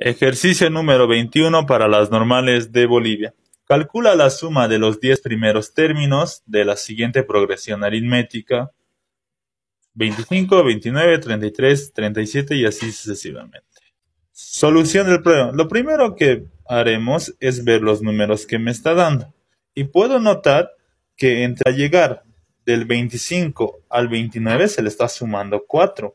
Ejercicio número 21 para las normales de Bolivia. Calcula la suma de los 10 primeros términos de la siguiente progresión aritmética. 25, 29, 33, 37 y así sucesivamente. Solución del problema. Lo primero que haremos es ver los números que me está dando. Y puedo notar que entre llegar del 25 al 29 se le está sumando 4.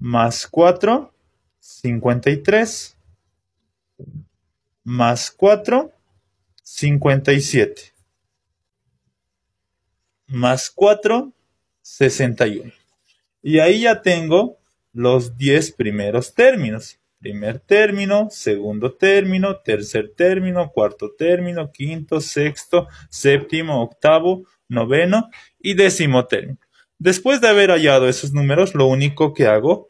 más 4, 53, más 4, 57, más 4, 61. Y ahí ya tengo los 10 primeros términos. Primer término, segundo término, tercer término, cuarto término, quinto, sexto, séptimo, octavo, noveno y décimo término. Después de haber hallado esos números, lo único que hago